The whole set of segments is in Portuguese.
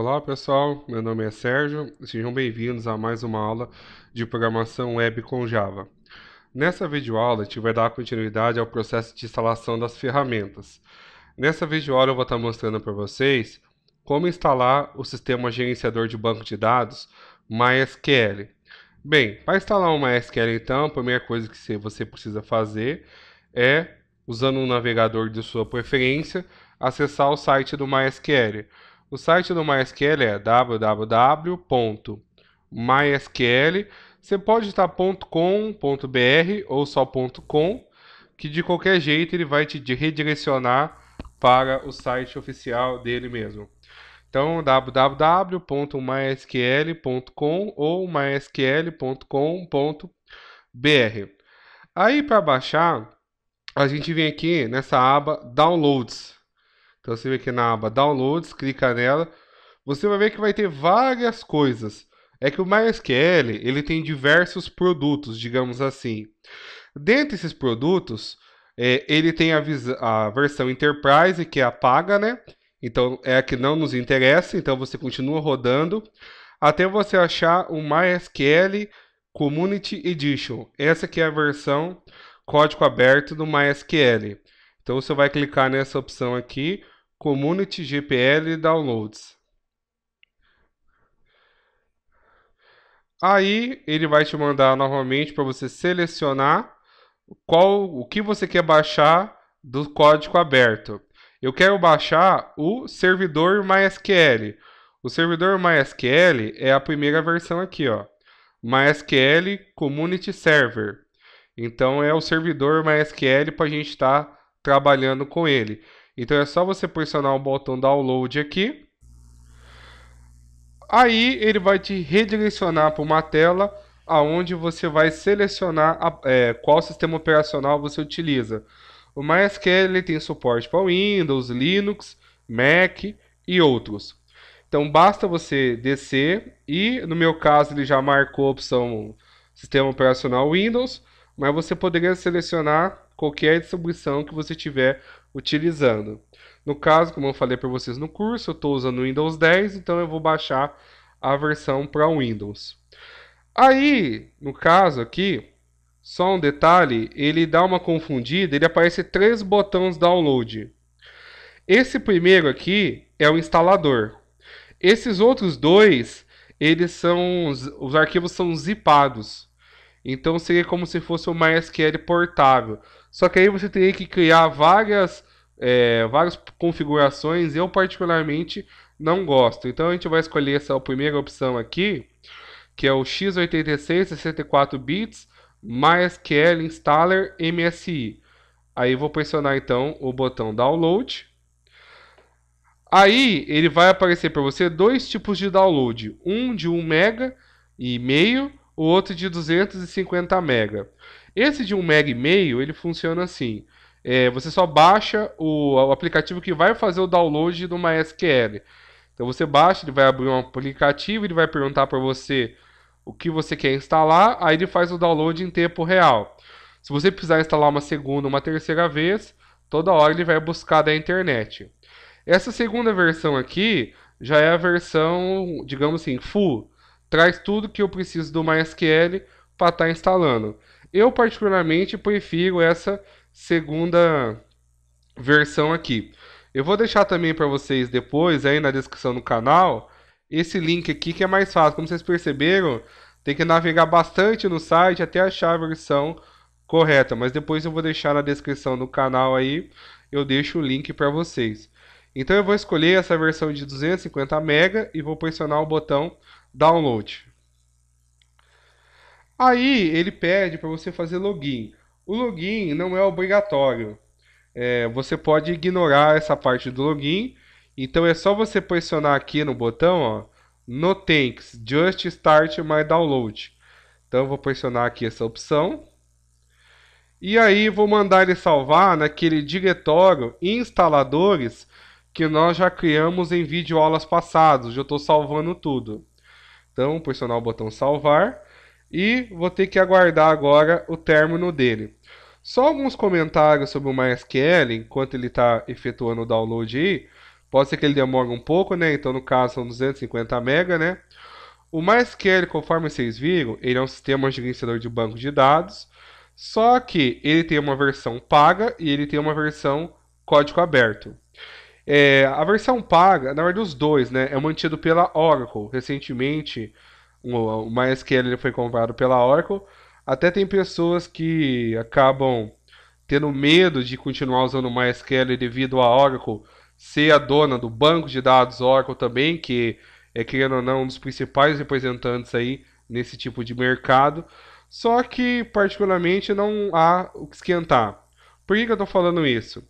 Olá pessoal, meu nome é Sérgio, sejam bem-vindos a mais uma aula de programação web com Java. Nessa videoaula, a gente vai dar continuidade ao processo de instalação das ferramentas. Nessa videoaula eu vou estar mostrando para vocês como instalar o sistema gerenciador de banco de dados MySQL. Bem, para instalar o MySQL então, a primeira coisa que você precisa fazer é, usando um navegador de sua preferência, acessar o site do MySQL. O site do MySQL é www.mysql. Você pode estar ou só .com, que de qualquer jeito ele vai te redirecionar para o site oficial dele mesmo. Então, www.mysql.com ou mysql.com.br. Aí para baixar, a gente vem aqui nessa aba Downloads. Então você vem aqui na aba Downloads, clica nela. Você vai ver que vai ter várias coisas. É que o MySQL ele tem diversos produtos, digamos assim. Dentre esses produtos, é, ele tem a, a versão Enterprise, que é a paga, né? Então é a que não nos interessa, então você continua rodando até você achar o MySQL Community Edition. Essa aqui é a versão código aberto do MySQL. Então você vai clicar nessa opção aqui, Community GPL Downloads. Aí ele vai te mandar novamente para você selecionar qual o que você quer baixar do código aberto. Eu quero baixar o servidor MySQL. O servidor MySQL é a primeira versão aqui, ó. MySQL Community Server. Então é o servidor MySQL para a gente estar tá trabalhando com ele. Então é só você pressionar o botão download aqui. Aí ele vai te redirecionar para uma tela aonde você vai selecionar a, é, qual sistema operacional você utiliza. O MySQL tem suporte para Windows, Linux, Mac e outros. Então basta você descer e, no meu caso, ele já marcou a opção sistema operacional Windows, mas você poderia selecionar qualquer distribuição que você estiver utilizando. No caso, como eu falei para vocês no curso, eu estou usando o Windows 10, então eu vou baixar a versão para Windows. Aí, no caso aqui, só um detalhe, ele dá uma confundida, ele aparece três botões download. Esse primeiro aqui é o instalador. Esses outros dois, eles são os arquivos são zipados. Então seria como se fosse o MySQL portável. Só que aí você teria que criar várias, é, várias configurações. Eu, particularmente, não gosto. Então a gente vai escolher essa primeira opção aqui, que é o x86 64 bits MySQL Installer MSI. Aí vou pressionar então o botão download. Aí ele vai aparecer para você dois tipos de download, um de 1 mega e meio, o outro de 250 mega. Esse de um mega e meio, ele funciona assim. É, você só baixa o, o, aplicativo que vai fazer o download do MySQL. Então você baixa, ele vai abrir um aplicativo, ele vai perguntar para você o que você quer instalar, aí ele faz o download em tempo real. Se você precisar instalar uma segunda, uma terceira vez, toda hora ele vai buscar da internet. Essa segunda versão aqui já é a versão, digamos assim, full. Traz tudo que eu preciso do MySQL para estar tá instalando. Eu, particularmente, prefiro essa segunda versão aqui. Eu vou deixar também para vocês depois, aí na descrição do canal, esse link aqui que é mais fácil. Como vocês perceberam, tem que navegar bastante no site até achar a versão correta. Mas depois eu vou deixar na descrição do canal aí, eu deixo o link para vocês. Então eu vou escolher essa versão de 250 MB e vou pressionar o botão Download. Aí ele pede para você fazer login. O login não é obrigatório. É, você pode ignorar essa parte do login. Então é só você pressionar aqui no botão, ó, no Thanks, Just Start My Download. Então eu vou pressionar aqui essa opção. E aí vou mandar ele salvar naquele diretório instaladores que nós já criamos em vídeo aulas passadas. Já estou salvando tudo. Então pressionar o botão salvar. E vou ter que aguardar agora o término dele. Só alguns comentários sobre o MySQL, enquanto ele está efetuando o download aí. Pode ser que ele demore um pouco, né? Então, no caso, são 250 MB, né? O MySQL, conforme vocês viram, ele é um sistema gerenciador de banco de dados. Só que ele tem uma versão paga e ele tem uma versão código aberto. É, a versão paga, na verdade, os dois, né? É mantido pela Oracle. Recentemente, o, o MySQL foi comprado pela Oracle. Até tem pessoas que acabam tendo medo de continuar usando o MySQL devido à Oracle ser a dona do banco de dados Oracle também, que é, querendo ou não, um dos principais representantes aí nesse tipo de mercado. Só que, particularmente, não há o que esquentar. Por que, que eu estou falando isso?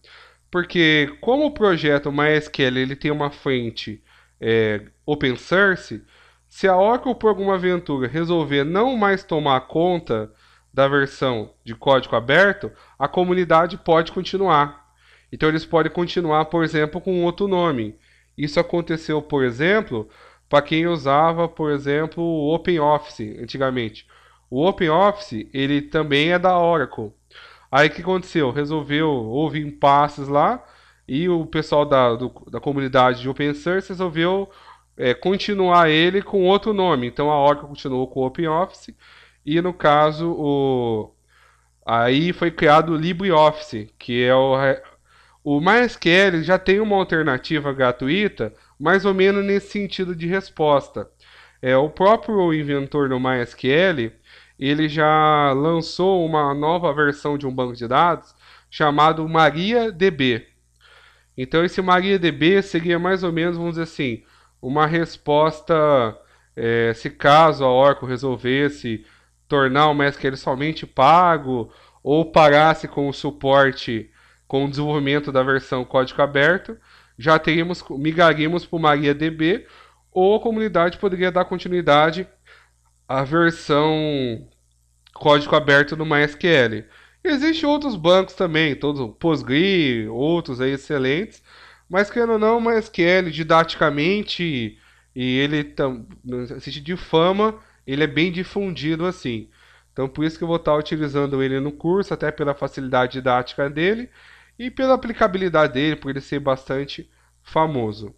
Porque como o projeto MySQL ele tem uma frente é, open source, se a Oracle, por alguma aventura, resolver não mais tomar conta da versão de código aberto, a comunidade pode continuar. Então, eles podem continuar, por exemplo, com outro nome. Isso aconteceu, por exemplo, para quem usava, por exemplo, o OpenOffice antigamente. O OpenOffice ele também é da Oracle. Aí o que aconteceu? Resolveu, houve impasses lá e o pessoal da, do, da comunidade de Open Source resolveu é, continuar ele com outro nome. Então a Oracle continuou com o OpenOffice e no caso o aí foi criado o LibreOffice, que é o o MySQL é, já tem uma alternativa gratuita, mais ou menos nesse sentido de resposta. É o próprio inventor do MySQL, ele já lançou uma nova versão de um banco de dados chamado MariaDB. Então esse MariaDB seria mais ou menos, vamos dizer assim, uma resposta, é, se caso a Orco resolvesse tornar o MySQL somente pago ou parasse com o suporte, com o desenvolvimento da versão código aberto, já teríamos, migraríamos para o MariaDB ou a comunidade poderia dar continuidade à versão código aberto do MySQL. Existem outros bancos também, todos Postgre, outros aí excelentes, mas querendo ou não, mas que ele didaticamente e ele no sentido de fama, ele é bem difundido assim. Então por isso que eu vou estar utilizando ele no curso, até pela facilidade didática dele e pela aplicabilidade dele, por ele ser bastante famoso.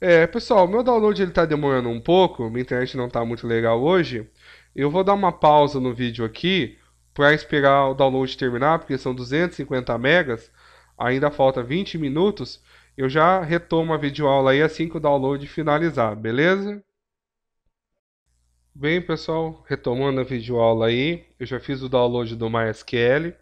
É, pessoal, meu download ele tá demorando um pouco, minha internet não está muito legal hoje. Eu vou dar uma pausa no vídeo aqui para esperar o download terminar, porque são 250 megas ainda falta 20 minutos, eu já retomo a videoaula aí assim que o download finalizar, beleza? Bem, pessoal, retomando a videoaula aí, eu já fiz o download do MySQL.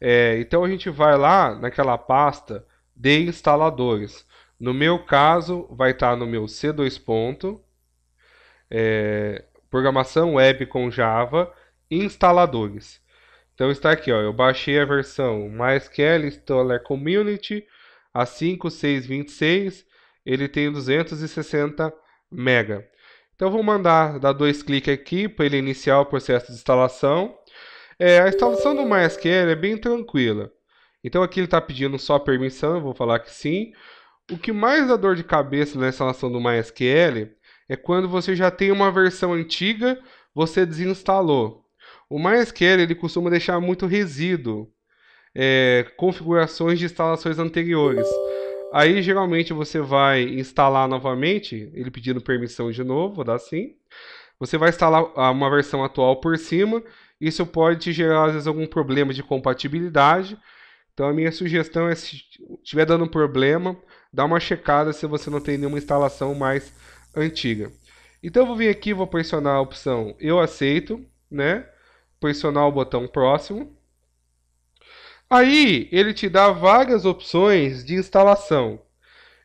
É, então a gente vai lá naquela pasta de instaladores. No meu caso, vai estar tá no meu C2 ponto, é, programação web com Java, instaladores. Então está aqui, ó, eu baixei a versão MySQL Installer Community a 5626, ele tem 260 mega. Então vou mandar dar dois cliques aqui para ele iniciar o processo de instalação. É, a instalação do MySQL é bem tranquila. Então aqui ele está pedindo só permissão, eu vou falar que sim. O que mais dá dor de cabeça na instalação do MySQL é quando você já tem uma versão antiga, você desinstalou. O MySQL ele costuma deixar muito resíduo, é, configurações de instalações anteriores. Aí geralmente você vai instalar novamente, ele pedindo permissão de novo, vou dar sim. Você vai instalar ah, uma versão atual por cima. Isso pode te gerar às vezes algum problema de compatibilidade. Então a minha sugestão é se estiver dando problema, dá uma checada se você não tem nenhuma instalação mais antiga. Então eu vou vir aqui, vou pressionar a opção eu aceito, né? pressionar o botão próximo. Aí ele te dá várias opções de instalação.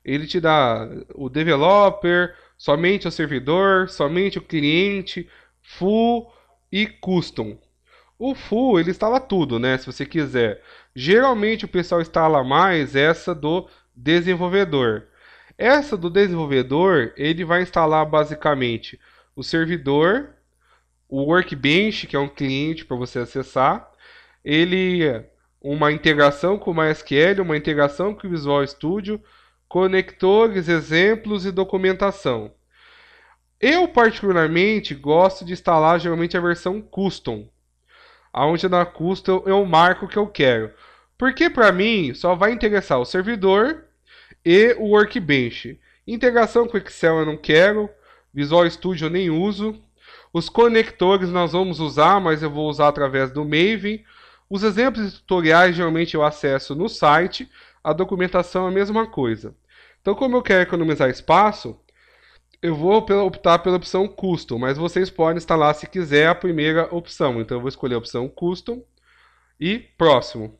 Ele te dá o developer, somente o servidor, somente o cliente, full e custom. O full ele instala tudo, né? Se você quiser. Geralmente o pessoal instala mais essa do desenvolvedor. Essa do desenvolvedor ele vai instalar basicamente o servidor, o Workbench, que é um cliente para você acessar, ele uma integração com o MySQL, uma integração com o Visual Studio, conectores, exemplos e documentação. Eu particularmente gosto de instalar geralmente a versão custom, aonde na custom eu marco o que eu quero, porque para mim só vai interessar o servidor e o Workbench. Integração com Excel eu não quero, Visual Studio eu nem uso, os conectores nós vamos usar, mas eu vou usar através do Maven. Os exemplos e tutoriais geralmente eu acesso no site, a documentação é a mesma coisa. Então, como eu quero economizar espaço, eu vou optar pela opção Custom, mas vocês podem instalar, se quiser, a primeira opção. Então, eu vou escolher a opção Custom e Próximo.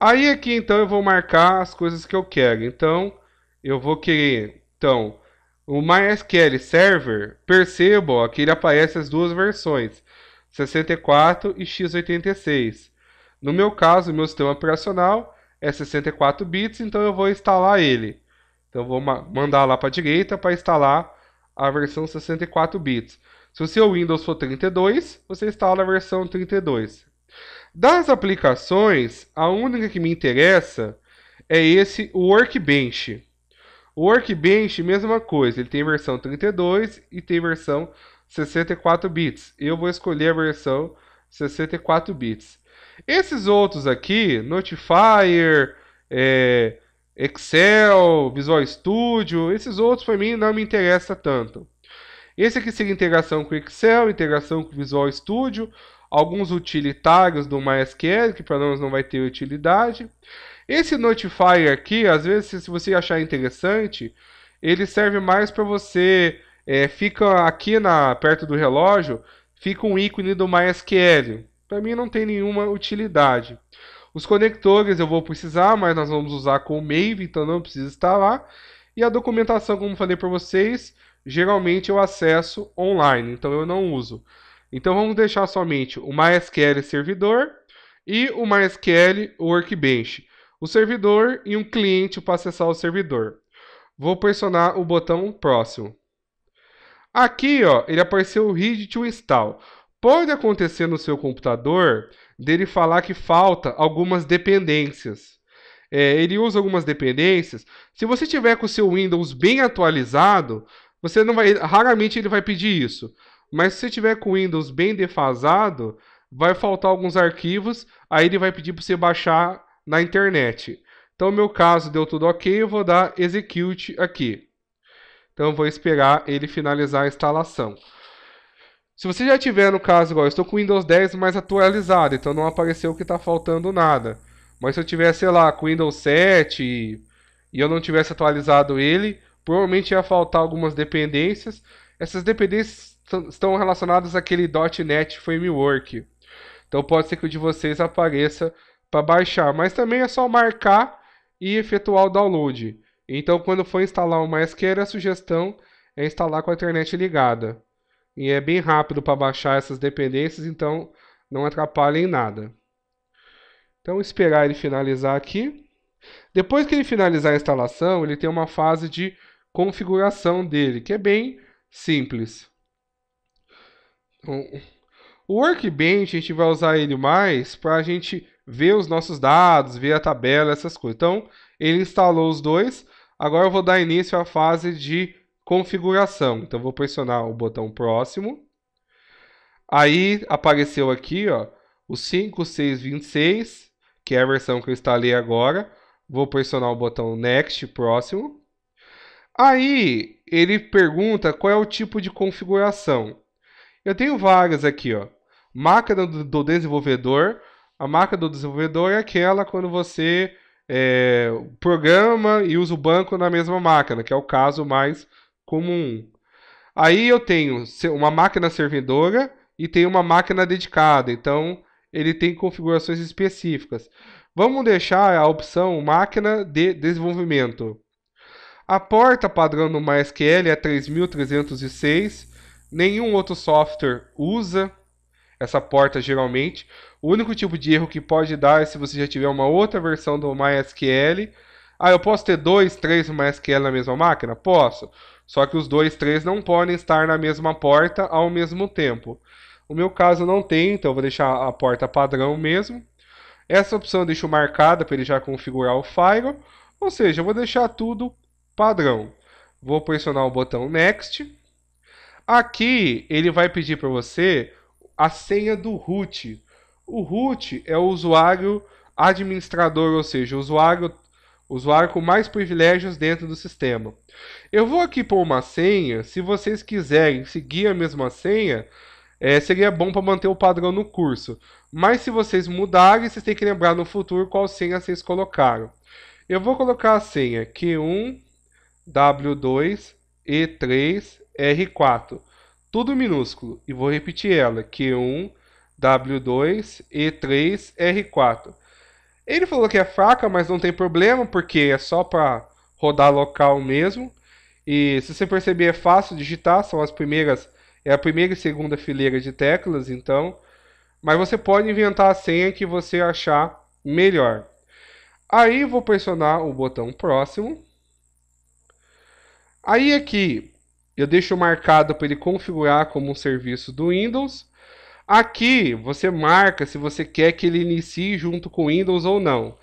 Aí, aqui, então, eu vou marcar as coisas que eu quero. Então, eu vou querer, então, o MySQL Server, percebam que ele aparece as duas versões, 64 e x86. No meu caso, meu sistema operacional é 64 bits, então eu vou instalar ele. Então vou mandar lá para a direita para instalar a versão 64 bits. Se o seu Windows for 32, você instala a versão 32. Das aplicações, a única que me interessa é esse Workbench. O Workbench, mesma coisa, ele tem versão 32 e tem versão 64 bits. Eu vou escolher a versão 64 bits. Esses outros aqui, Notifier, é, Excel, Visual Studio, esses outros para mim não me interessa tanto. Esse aqui seria integração com Excel, integração com Visual Studio, alguns utilitários do MySQL, que para nós não vai ter utilidade. Esse Notify aqui, às vezes, se você achar interessante, ele serve mais para você. É, fica aqui na, perto do relógio, fica um ícone do MySQL. Para mim não tem nenhuma utilidade. Os conectores eu vou precisar, mas nós vamos usar com o Maven, então não precisa estar lá. E a documentação, como falei para vocês, geralmente eu acesso online, então eu não uso. Então vamos deixar somente o MySQL servidor e o MySQL Workbench o servidor e um cliente para acessar o servidor. Vou pressionar o botão próximo. Aqui, ó, ele apareceu o read to install. Pode acontecer no seu computador dele falar que falta algumas dependências. É, ele usa algumas dependências. Se você tiver com o seu Windows bem atualizado, você não vai, raramente ele vai pedir isso. Mas se você tiver com o Windows bem defasado, vai faltar alguns arquivos, aí ele vai pedir para você baixar na internet. Então, no meu caso, deu tudo ok, eu vou dar execute aqui. Então, vou esperar ele finalizar a instalação. Se você já tiver, no caso, igual, eu estou com o Windows 10 mais atualizado, então não apareceu que está faltando nada. Mas se eu tivesse sei lá, com o Windows 7 e, e eu não tivesse atualizado ele, provavelmente ia faltar algumas dependências. Essas dependências estão relacionadas àquele .NET Framework. Então pode ser que o de vocês apareça para baixar, mas também é só marcar e efetuar o download. Então, quando for instalar o MySQL, a sugestão é instalar com a internet ligada. E é bem rápido para baixar essas dependências, então não atrapalha em nada. Então, esperar ele finalizar aqui. Depois que ele finalizar a instalação, ele tem uma fase de configuração dele, que é bem simples. Então, o Workbench, a gente vai usar ele mais para a gente ver os nossos dados, ver a tabela, essas coisas. Então, ele instalou os dois. Agora eu vou dar início à fase de configuração. Então, vou pressionar o botão próximo. Aí apareceu aqui ó, o 5626, que é a versão que eu instalei agora. Vou pressionar o botão Next, próximo. Aí ele pergunta qual é o tipo de configuração. Eu tenho várias aqui, ó. Máquina do desenvolvedor, a marca do desenvolvedor é aquela quando você é, programa e usa o banco na mesma máquina, que é o caso mais comum. Aí eu tenho uma máquina servidora e tenho uma máquina dedicada. Então ele tem configurações específicas. Vamos deixar a opção máquina de desenvolvimento. A porta padrão no MySQL é 3306. Nenhum outro software usa essa porta geralmente. O único tipo de erro que pode dar é se você já tiver uma outra versão do MySQL. Ah, eu posso ter dois, três MySQL na mesma máquina? Posso. Só que os dois, três não podem estar na mesma porta ao mesmo tempo. O meu caso não tem, então vou deixar a porta padrão mesmo. Essa opção eu deixo marcada para ele já configurar o Firewall. Ou seja, eu vou deixar tudo padrão. Vou pressionar o botão Next. Aqui ele vai pedir para você a senha do root. O root é o usuário administrador, ou seja, o usuário, usuário com mais privilégios dentro do sistema. Eu vou aqui pôr uma senha. Se vocês quiserem seguir a mesma senha, é, seria bom para manter o padrão no curso. Mas se vocês mudarem, vocês têm que lembrar no futuro qual senha vocês colocaram. Eu vou colocar a senha Q1, W2, E3, R4. Tudo minúsculo. E vou repetir ela. Q1, W2, E3, R4. Ele falou que é fraca, mas não tem problema, porque é só para rodar local mesmo. E se você perceber, é fácil digitar, são as primeiras, é a primeira e segunda fileira de teclas, então. Mas você pode inventar a senha que você achar melhor. Aí vou pressionar o botão próximo. Aí aqui eu deixo marcado para ele configurar como um serviço do Windows. Aqui você marca se você quer que ele inicie junto com Windows ou não.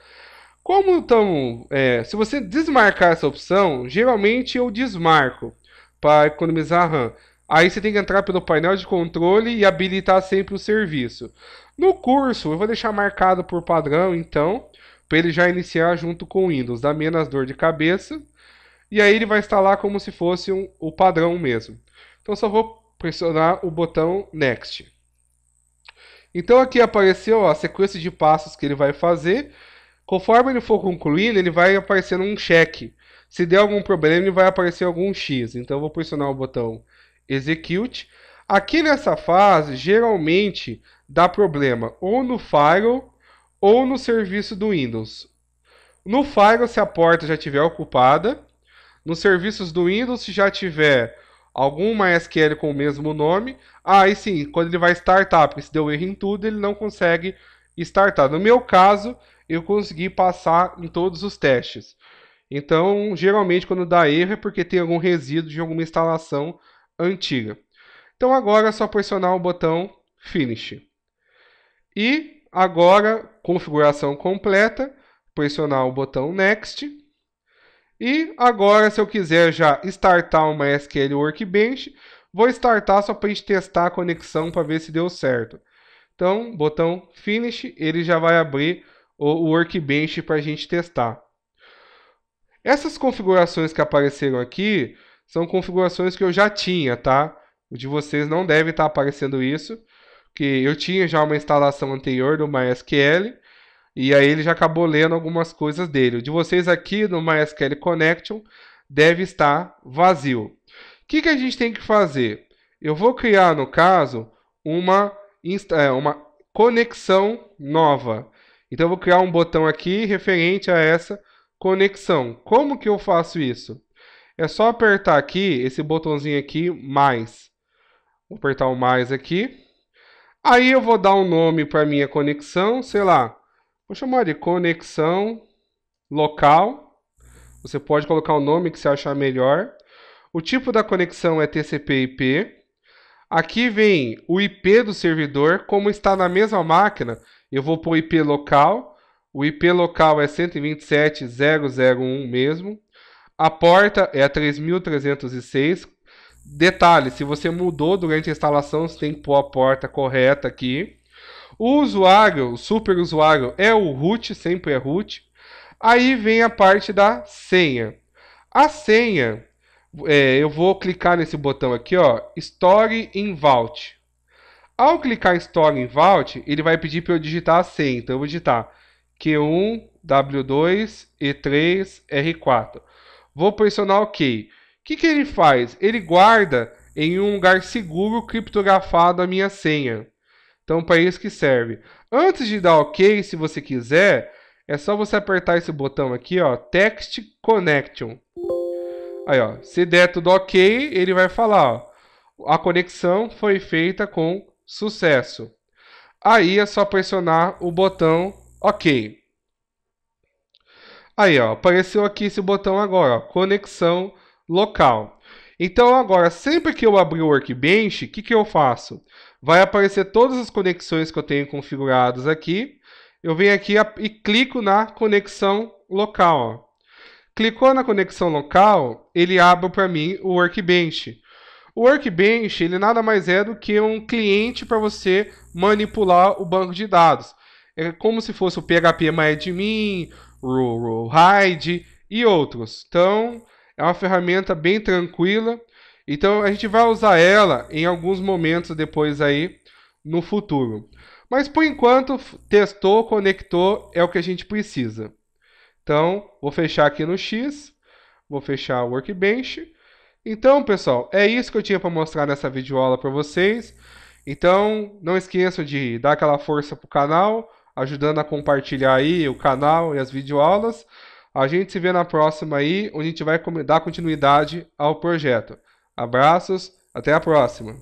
Como então, é, se você desmarcar essa opção, geralmente eu desmarco para economizar RAM. Aí você tem que entrar pelo painel de controle e habilitar sempre o serviço. No curso, eu vou deixar marcado por padrão, então, para ele já iniciar junto com o Windows, dá menos dor de cabeça. E aí ele vai instalar como se fosse um, o padrão mesmo. Então só vou pressionar o botão Next. Então aqui apareceu ó, a sequência de passos que ele vai fazer. Conforme ele for concluindo, ele vai aparecendo um cheque. Se der algum problema, ele vai aparecer algum X. Então eu vou pressionar o botão Execute. Aqui nessa fase, geralmente dá problema ou no Firewall ou no serviço do Windows. No Firewall, se a porta já estiver ocupada, nos serviços do Windows, se já tiver alguma SQL com o mesmo nome. Aí ah, sim, quando ele vai startar, porque se deu erro em tudo, ele não consegue startar. No meu caso, eu consegui passar em todos os testes. Então, geralmente quando dá erro é porque tem algum resíduo de alguma instalação antiga. Então agora é só pressionar o botão Finish. E agora, configuração completa, pressionar o botão Next. E agora, se eu quiser já startar uma SQL Workbench, vou startar só para a gente testar a conexão para ver se deu certo. Então, botão Finish, ele já vai abrir o Workbench para a gente testar. Essas configurações que apareceram aqui são configurações que eu já tinha, tá? O de vocês não deve estar tá aparecendo isso, que eu tinha já uma instalação anterior do MySQL, e aí ele já acabou lendo algumas coisas dele. O de vocês aqui no MySQL Connection deve estar vazio. O que, que a gente tem que fazer? Eu vou criar, no caso, uma, é, uma conexão nova. Então eu vou criar um botão aqui referente a essa conexão. Como que eu faço isso? É só apertar aqui, esse botãozinho aqui, mais. Vou apertar o mais aqui. Aí eu vou dar um nome para minha conexão, sei lá, Vou chamar de conexão local. Você pode colocar o nome que você achar melhor. O tipo da conexão é TCP/IP. Aqui vem o IP do servidor, como está na mesma máquina, eu vou pôr o IP local. O IP local é 127.001 mesmo. A porta é a 3306. Detalhe, se você mudou durante a instalação, você tem que pôr a porta correta aqui. O usuário, o super usuário, é o root, sempre é root. Aí vem a parte da senha. A senha, é, eu vou clicar nesse botão aqui, ó, Store in Vault. Ao clicar em Store in Vault, ele vai pedir para eu digitar a senha. Então eu vou digitar Q1, W2, E3, R4. Vou pressionar OK. O que, que ele faz? Ele guarda em um lugar seguro criptografado a minha senha. Então, para isso que serve. Antes de dar OK, se você quiser, é só você apertar esse botão aqui, ó, Text Connection. Aí, ó, se der tudo OK, ele vai falar, ó, a conexão foi feita com sucesso. Aí é só pressionar o botão OK. Aí, ó, apareceu aqui esse botão agora, ó, conexão local. Então agora, sempre que eu abrir o Workbench, o que, que eu faço? vai aparecer todas as conexões que eu tenho configuradas aqui. Eu venho aqui e clico na conexão local. Clicou na conexão local, ele abre para mim o Workbench. O Workbench ele nada mais é do que um cliente para você manipular o banco de dados. É como se fosse o PHP MyAdmin, o Hide e outros. Então, é uma ferramenta bem tranquila então a gente vai usar ela em alguns momentos depois aí no futuro. Mas por enquanto, testou, conectou, é o que a gente precisa. Então, vou fechar aqui no X, vou fechar o Workbench. Então, pessoal, é isso que eu tinha para mostrar nessa videoaula para vocês. Então, não esqueçam de dar aquela força para o canal, ajudando a compartilhar aí o canal e as videoaulas. A gente se vê na próxima aí, onde a gente vai dar continuidade ao projeto. Abraços, até a próxima!